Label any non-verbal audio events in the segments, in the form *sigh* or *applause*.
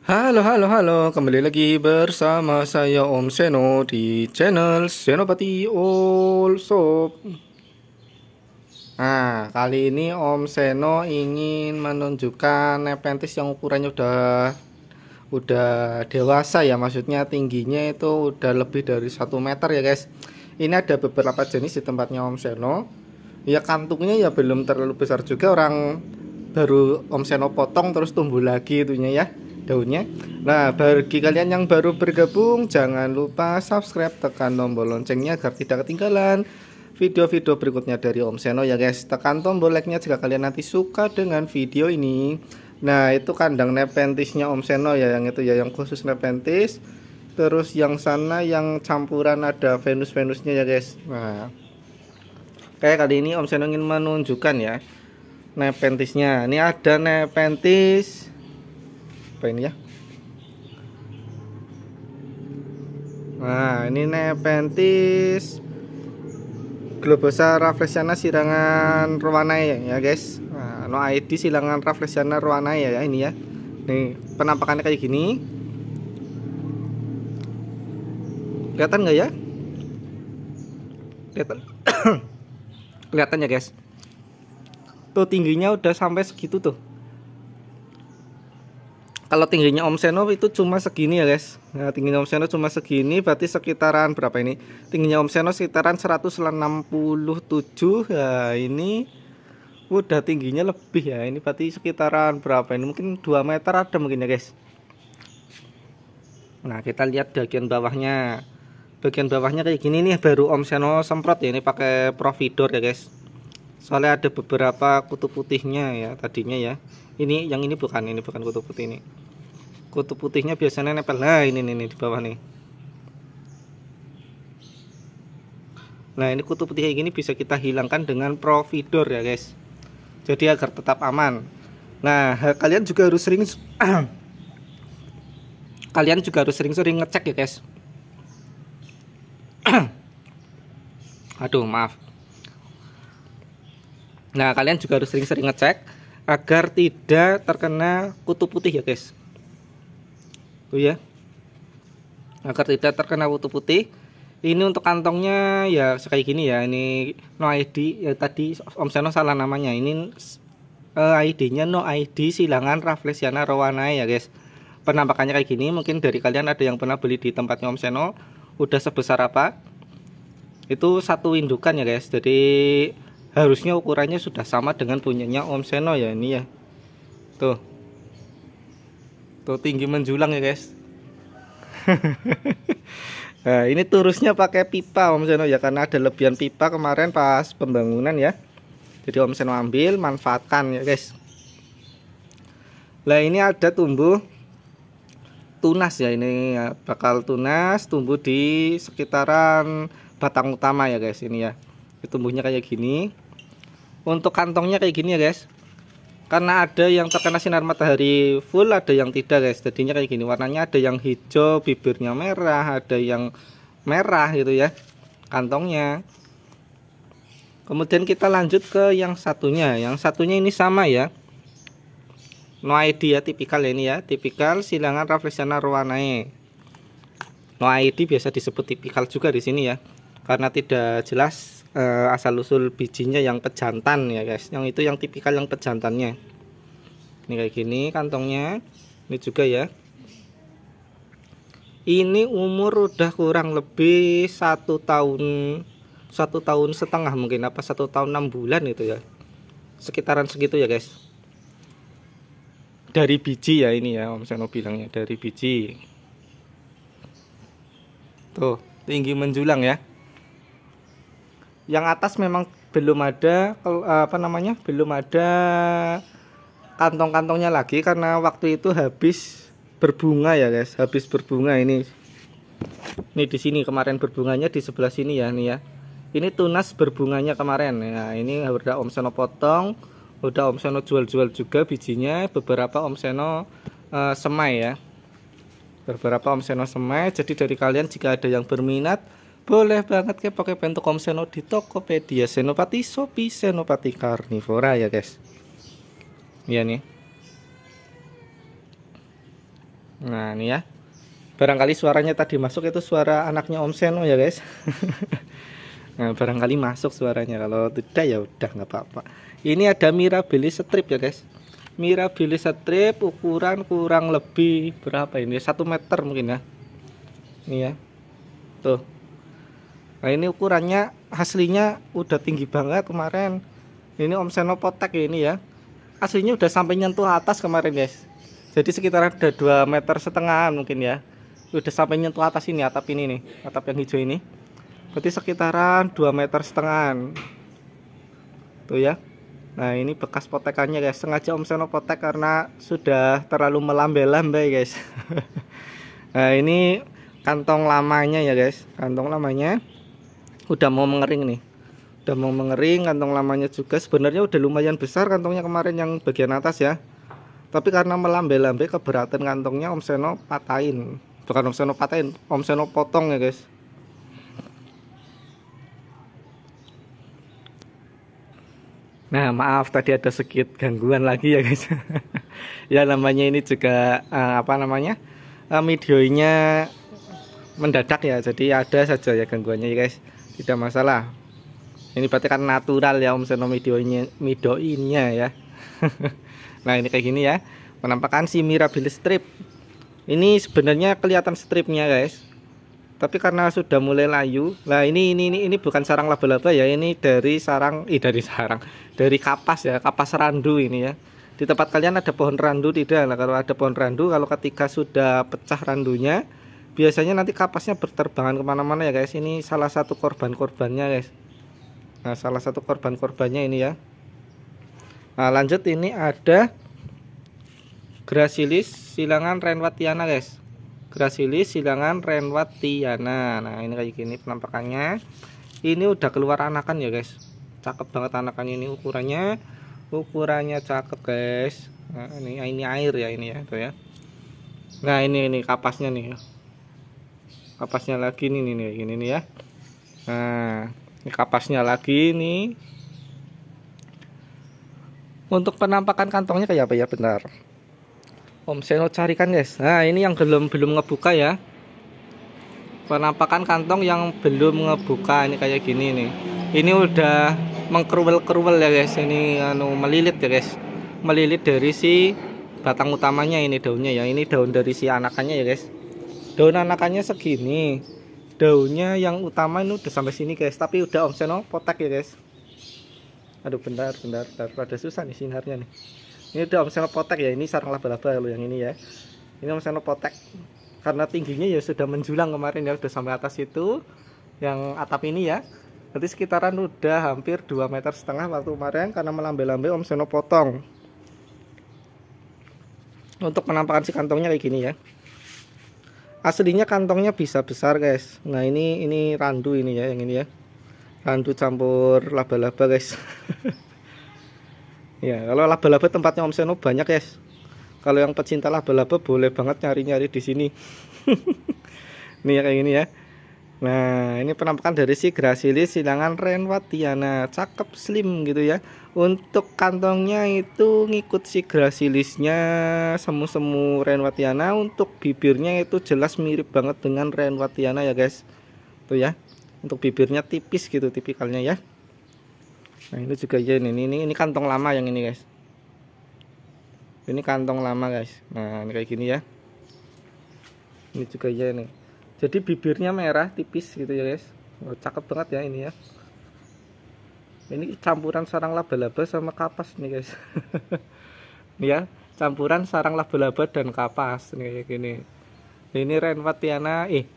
Halo, halo, halo. Kembali lagi bersama saya Om Seno di channel Senopati All Shop. Nah, kali ini Om Seno ingin menunjukkan nepentis yang ukurannya udah udah dewasa ya maksudnya tingginya itu udah lebih dari 1 meter ya guys ini ada beberapa jenis di tempatnya Om Seno ya kantungnya ya belum terlalu besar juga orang baru Om Seno potong terus tumbuh lagi itunya ya daunnya nah bagi kalian yang baru bergabung jangan lupa subscribe tekan tombol loncengnya agar tidak ketinggalan video-video berikutnya dari Om Seno ya guys tekan tombol like nya jika kalian nanti suka dengan video ini nah itu kandang nepentisnya Om Seno ya yang itu ya yang khusus nepentis terus yang sana yang campuran ada Venus-Venusnya ya guys nah kayak kali ini Om Seno ingin menunjukkan ya nepentisnya ini ada nepentis apa ini ya nah ini nepentis globosa raflesiana silangan ruanae ya, ya guys nah, no ID silangan raflesiana ruanae ya, ya ini ya nih penampakannya kayak gini kelihatan nggak ya kelihatan *coughs* kelihatan ya guys tuh tingginya udah sampai segitu tuh kalau tingginya Om Seno itu cuma segini ya guys nah, tingginya Om Seno cuma segini berarti sekitaran berapa ini tingginya Om Seno sekitaran 167 nah ini udah tingginya lebih ya ini berarti sekitaran berapa ini mungkin 2 meter ada mungkin ya guys nah kita lihat bagian bawahnya bagian bawahnya kayak gini nih baru Om Seno semprot ya ini pakai providor ya guys soalnya ada beberapa kutu putihnya ya tadinya ya ini yang ini bukan ini bukan kutu putih ini kutu putihnya biasanya nempel nah ini nih, di bawah nih nah ini kutu putih kayak gini bisa kita hilangkan dengan providor ya guys jadi agar tetap aman nah kalian juga harus sering *clears throat* kalian juga harus sering-sering ngecek ya guys *clears throat* aduh maaf Nah, kalian juga harus sering-sering ngecek agar tidak terkena kutu putih ya, guys. Tuh ya. Agar tidak terkena kutu putih. Ini untuk kantongnya ya kayak gini ya. Ini no ID ya tadi Om Seno salah namanya. Ini uh, eh, ID-nya no ID silangan Rafflesiana rowana ya, guys. Penampakannya kayak gini, mungkin dari kalian ada yang pernah beli di tempatnya Om Seno udah sebesar apa? Itu satu indukan ya, guys. Jadi harusnya ukurannya sudah sama dengan punyanya Om Seno ya ini ya tuh tuh tinggi menjulang ya guys *laughs* nah ini turusnya pakai pipa Om Seno ya karena ada lebihan pipa kemarin pas pembangunan ya jadi Om Seno ambil manfaatkan ya guys Nah ini ada tumbuh tunas ya ini ya. bakal tunas tumbuh di sekitaran batang utama ya guys ini ya tumbuhnya kayak gini untuk kantongnya kayak gini ya guys karena ada yang terkena sinar matahari full ada yang tidak guys jadinya kayak gini warnanya ada yang hijau bibirnya merah ada yang merah gitu ya kantongnya kemudian kita lanjut ke yang satunya yang satunya ini sama ya no ID ya tipikal ini ya tipikal silangan refleksional ruanae no ID biasa disebut tipikal juga di sini ya karena tidak jelas uh, asal usul bijinya yang pejantan ya guys yang itu yang tipikal yang pejantannya ini kayak gini kantongnya ini juga ya ini umur udah kurang lebih satu tahun satu tahun setengah mungkin apa satu tahun enam bulan itu ya sekitaran segitu ya guys dari biji ya ini ya Om Seno bilangnya dari biji tuh tinggi menjulang ya yang atas memang belum ada eh, apa namanya belum ada kantong-kantongnya lagi karena waktu itu habis berbunga ya guys habis berbunga ini ini di sini kemarin berbunganya di sebelah sini ya nih ya ini tunas berbunganya kemarin nah ini udah Om Seno potong udah Om Seno jual-jual juga bijinya beberapa Om Seno uh, semai ya beberapa Om Seno semai jadi dari kalian jika ada yang berminat boleh banget pakai Pentocom Seno di Tokopedia Senopati Shopee Senopati Carnivora ya guys iya nih nah ini ya barangkali suaranya tadi masuk itu suara anaknya Om Seno ya guys *laughs* nah barangkali masuk suaranya kalau tidak ya udah nggak apa-apa ini ada mirabilis strip ya guys mirabilis strip ukuran kurang lebih berapa ini satu meter mungkin ya ini ya tuh nah ini ukurannya aslinya udah tinggi banget kemarin ini Om Seno potek ini ya aslinya udah sampai nyentuh atas kemarin guys jadi sekitar ada 2 meter setengah mungkin ya udah sampai nyentuh atas ini atap ini nih atap yang hijau ini berarti sekitaran 2 meter setengah tuh ya Nah ini bekas potekannya guys Sengaja Om Seno potek karena sudah terlalu melambai-lambai guys *laughs* Nah ini kantong lamanya ya guys Kantong lamanya udah mau mengering nih udah mau mengering kantong lamanya juga sebenarnya udah lumayan besar kantongnya kemarin yang bagian atas ya tapi karena melambai-lambai keberatan kantongnya Om Seno patahin bukan Om Seno patahin Om Seno potong ya guys Nah maaf tadi ada sedikit gangguan lagi ya guys *laughs* Ya namanya ini juga uh, apa namanya uh, Videonya mendadak ya jadi ada saja ya gangguannya ya guys tidak masalah ini berarti kan natural ya om senomidoinnya midoinnya ya *laughs* nah ini kayak gini ya penampakan si mirabilis strip ini sebenarnya kelihatan stripnya guys tapi karena sudah mulai layu nah ini ini ini, ini bukan sarang laba-laba ya ini dari sarang eh dari sarang dari kapas ya kapas randu ini ya di tempat kalian ada pohon randu tidak nah, kalau ada pohon randu kalau ketika sudah pecah randunya biasanya nanti kapasnya berterbangan kemana-mana ya guys ini salah satu korban-korbannya guys nah salah satu korban-korbannya ini ya nah lanjut ini ada gracilis silangan renwatiana guys gracilis silangan renwatiana nah ini kayak gini penampakannya ini udah keluar anakan ya guys cakep banget anakan ini ukurannya ukurannya cakep guys nah, ini ini air ya ini ya tuh ya nah ini ini kapasnya nih kapasnya lagi nih nih nih ini nih ya nah ini kapasnya lagi nih untuk penampakan kantongnya kayak apa ya bentar Om Seno carikan guys nah ini yang belum belum ngebuka ya penampakan kantong yang belum ngebuka ini kayak gini nih ini udah mengkerubel kerubel ya guys ini anu melilit ya guys melilit dari si batang utamanya ini daunnya ya ini daun dari si anakannya ya guys daun anakannya segini daunnya yang utama ini udah sampai sini guys tapi udah om seno potek ya guys aduh bentar bentar bentar pada susah nih sinarnya nih ini udah om seno potek ya ini sarang laba-laba lo yang ini ya ini om seno potek karena tingginya ya sudah menjulang kemarin ya udah sampai atas itu yang atap ini ya Nanti sekitaran udah hampir 2 meter setengah waktu kemarin karena melambe om seno potong untuk penampakan si kantongnya kayak gini ya aslinya kantongnya bisa besar guys nah ini ini randu ini ya yang ini ya randu campur laba-laba guys *laughs* ya kalau laba-laba tempatnya Om Seno banyak guys kalau yang pecinta laba-laba boleh banget nyari-nyari di sini ini *laughs* ya kayak gini ya Nah, ini penampakan dari si gracilis Silangan Renwatiana, cakep slim gitu ya. Untuk kantongnya itu ngikut si Gracilisnya semu-semu Renwatiana, untuk bibirnya itu jelas mirip banget dengan Renwatiana ya, guys. Tuh ya. Untuk bibirnya tipis gitu tipikalnya ya. Nah, ini juga ya ini ini ini kantong lama yang ini, guys. Ini kantong lama, guys. Nah, ini kayak gini ya. Ini juga ya nih jadi bibirnya merah tipis gitu ya guys oh, cakep banget ya ini ya ini campuran sarang laba-laba sama kapas nih guys *laughs* ya campuran sarang laba-laba dan kapas nih kayak gini ini renwatiana eh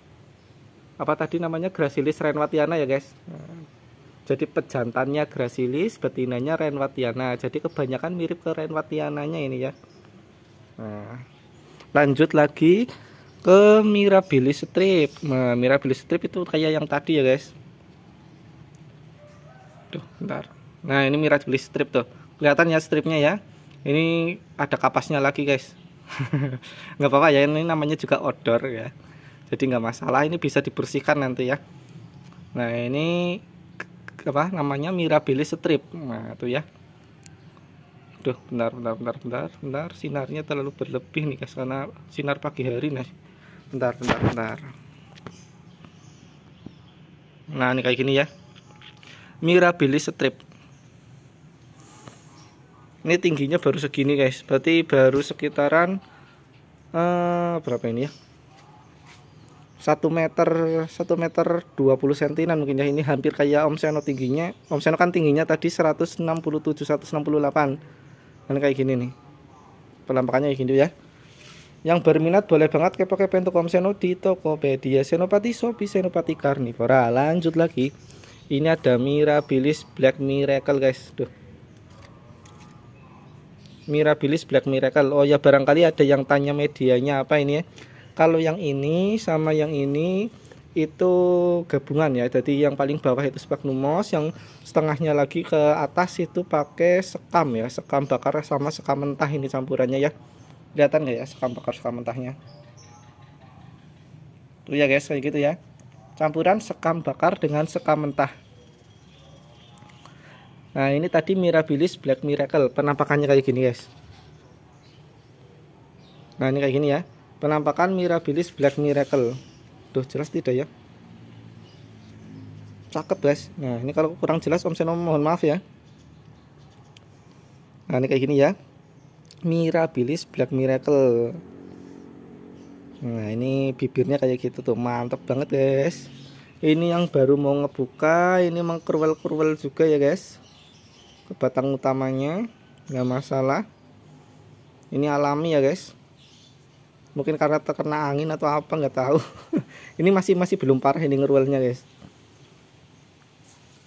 apa tadi namanya gracilis renwatiana ya guys jadi pejantannya gracilis betinanya renwatiana jadi kebanyakan mirip ke renwatiananya ini ya nah, lanjut lagi ke Mirabilis Strip. Nah, Mirabilis Strip itu kayak yang tadi ya, guys. Tuh, bentar. Nah, ini Mirabilis Strip tuh. Kelihatan ya stripnya ya. Ini ada kapasnya lagi, guys. *laughs* nggak apa-apa ya, ini namanya juga odor ya. Jadi nggak masalah, ini bisa dibersihkan nanti ya. Nah, ini apa namanya Mirabilis Strip. Nah, tuh ya. Duh, bentar, bentar, bentar, bentar, bentar. Sinarnya terlalu berlebih nih, guys, karena sinar pagi hari nih bentar bentar bentar nah ini kayak gini ya mirabilis strip ini tingginya baru segini guys berarti baru sekitaran uh, berapa ini ya 1 meter 1 meter 20 sentinan mungkin ya ini hampir kayak Om Seno tingginya Om Seno kan tingginya tadi 167 168 dan kayak gini nih penampakannya kayak gini ya yang berminat boleh banget kepo untuk Om Seno di Tokopedia Senopati sobi Senopati Carnivora. Ah, lanjut lagi. Ini ada Mirabilis Black Miracle guys. Duh. Mirabilis Black Miracle. Oh ya barangkali ada yang tanya medianya apa ini ya. Kalau yang ini sama yang ini itu gabungan ya. Jadi yang paling bawah itu spagnumos, yang setengahnya lagi ke atas itu pakai sekam ya, sekam bakar sama sekam mentah ini campurannya ya kelihatan nggak ya sekam bakar sekam mentahnya tuh ya guys kayak gitu ya campuran sekam bakar dengan sekam mentah nah ini tadi mirabilis black miracle penampakannya kayak gini guys nah ini kayak gini ya penampakan mirabilis black miracle tuh jelas tidak ya cakep guys nah ini kalau kurang jelas om seno mohon maaf ya nah ini kayak gini ya Mirabilis Black Miracle nah ini bibirnya kayak gitu tuh mantep banget guys ini yang baru mau ngebuka ini emang kruel juga ya guys ke batang utamanya nggak masalah ini alami ya guys mungkin karena terkena angin atau apa nggak tahu *laughs* ini masih masih belum parah ini ngeruelnya guys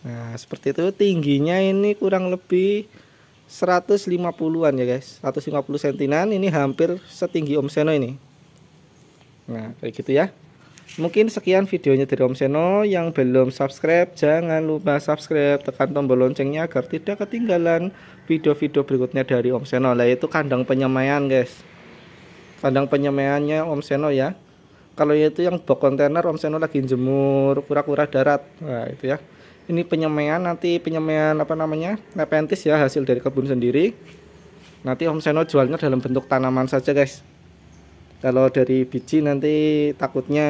nah seperti itu tingginya ini kurang lebih 150-an ya guys 150 sentinan ini hampir setinggi Om Seno ini nah kayak gitu ya mungkin sekian videonya dari Om Seno yang belum subscribe jangan lupa subscribe tekan tombol loncengnya agar tidak ketinggalan video-video berikutnya dari Om Seno Nah, itu kandang penyemaian guys kandang penyemaiannya Om Seno ya kalau itu yang box kontainer Om Seno lagi jemur kura-kura darat nah itu ya ini penyemaian nanti penyemaian apa namanya nepentis ya hasil dari kebun sendiri nanti Om Seno jualnya dalam bentuk tanaman saja guys kalau dari biji nanti takutnya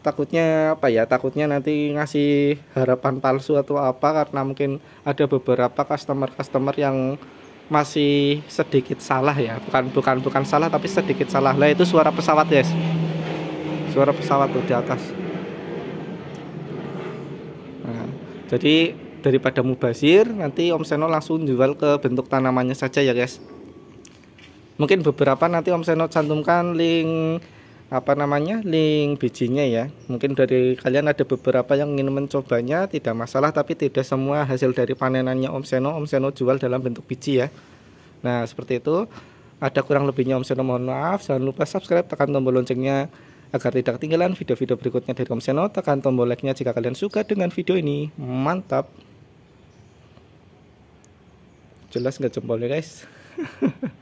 takutnya apa ya takutnya nanti ngasih harapan palsu atau apa karena mungkin ada beberapa customer-customer yang masih sedikit salah ya bukan bukan bukan salah tapi sedikit salah lah itu suara pesawat guys suara pesawat tuh di atas jadi daripada mubazir nanti Om Seno langsung jual ke bentuk tanamannya saja ya guys mungkin beberapa nanti Om Seno cantumkan link apa namanya link bijinya ya mungkin dari kalian ada beberapa yang ingin mencobanya tidak masalah tapi tidak semua hasil dari panenannya Om Seno Om Seno jual dalam bentuk biji ya nah seperti itu ada kurang lebihnya Om Seno mohon maaf jangan lupa subscribe tekan tombol loncengnya agar tidak ketinggalan video-video berikutnya dari Komisi Note. Tekan tombol like-nya jika kalian suka dengan video ini. Mantap. Jelas nggak jempolnya guys? *laughs*